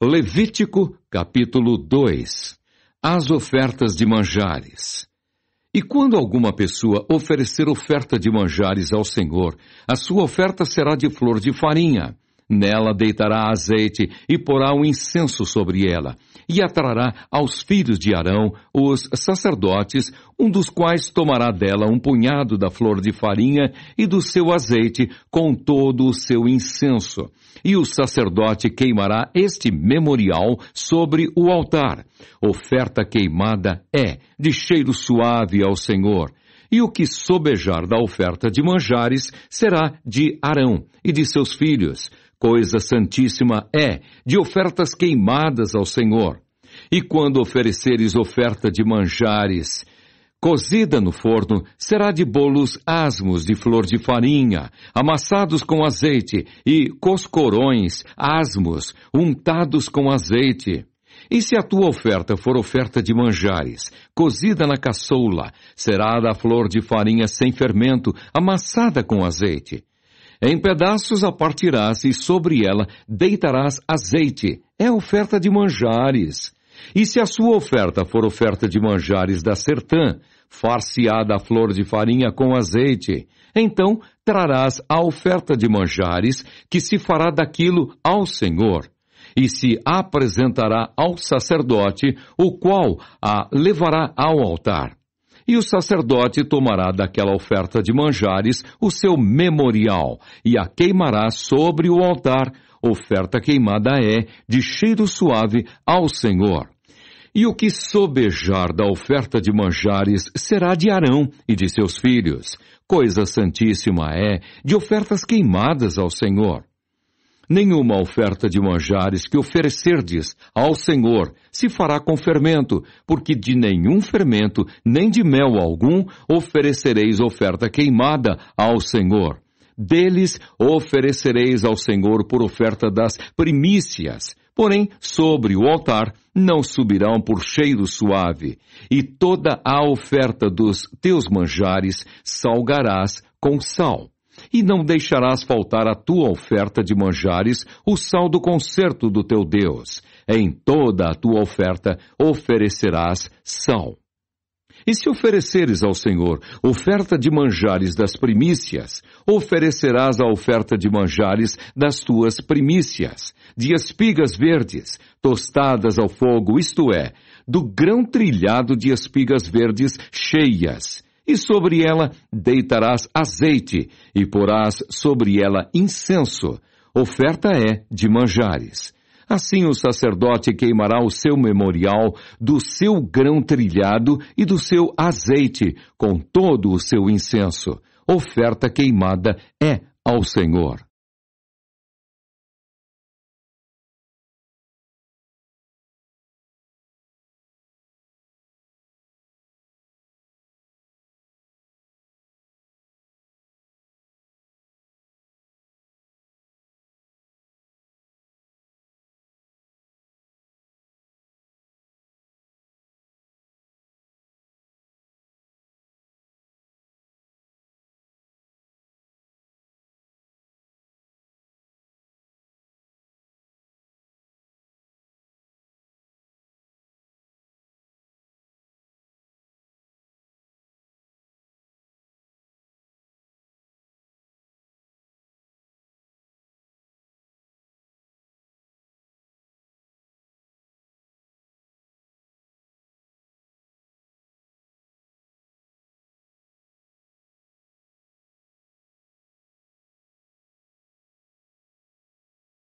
Levítico, capítulo 2 As ofertas de manjares. E quando alguma pessoa oferecer oferta de manjares ao Senhor, a sua oferta será de flor de farinha. Nela deitará azeite e porá um incenso sobre ela, e atrará aos filhos de Arão os sacerdotes, um dos quais tomará dela um punhado da flor de farinha e do seu azeite, com todo o seu incenso. E o sacerdote queimará este memorial sobre o altar. Oferta queimada é, de cheiro suave ao Senhor e o que sobejar da oferta de manjares será de Arão e de seus filhos, coisa santíssima é de ofertas queimadas ao Senhor. E quando ofereceres oferta de manjares, cozida no forno, será de bolos asmos de flor de farinha, amassados com azeite, e coscorões asmos, untados com azeite. E se a tua oferta for oferta de manjares, cozida na caçoula, será da flor de farinha sem fermento, amassada com azeite. Em pedaços a partirás e sobre ela deitarás azeite. É oferta de manjares. E se a sua oferta for oferta de manjares da sertã, far-se-á da flor de farinha com azeite. Então trarás a oferta de manjares, que se fará daquilo ao Senhor e se apresentará ao sacerdote, o qual a levará ao altar. E o sacerdote tomará daquela oferta de manjares o seu memorial e a queimará sobre o altar. Oferta queimada é de cheiro suave ao Senhor. E o que sobejar da oferta de manjares será de Arão e de seus filhos. Coisa santíssima é de ofertas queimadas ao Senhor. Nenhuma oferta de manjares que oferecerdes ao Senhor se fará com fermento, porque de nenhum fermento, nem de mel algum, oferecereis oferta queimada ao Senhor. Deles oferecereis ao Senhor por oferta das primícias. Porém, sobre o altar não subirão por cheiro suave, e toda a oferta dos teus manjares salgarás com sal e não deixarás faltar a tua oferta de manjares, o sal do concerto do teu Deus. Em toda a tua oferta oferecerás sal. E se ofereceres ao Senhor oferta de manjares das primícias, oferecerás a oferta de manjares das tuas primícias, de espigas verdes, tostadas ao fogo, isto é, do grão trilhado de espigas verdes cheias, e sobre ela deitarás azeite, e porás sobre ela incenso. Oferta é de manjares. Assim o sacerdote queimará o seu memorial do seu grão trilhado e do seu azeite, com todo o seu incenso. Oferta queimada é ao Senhor.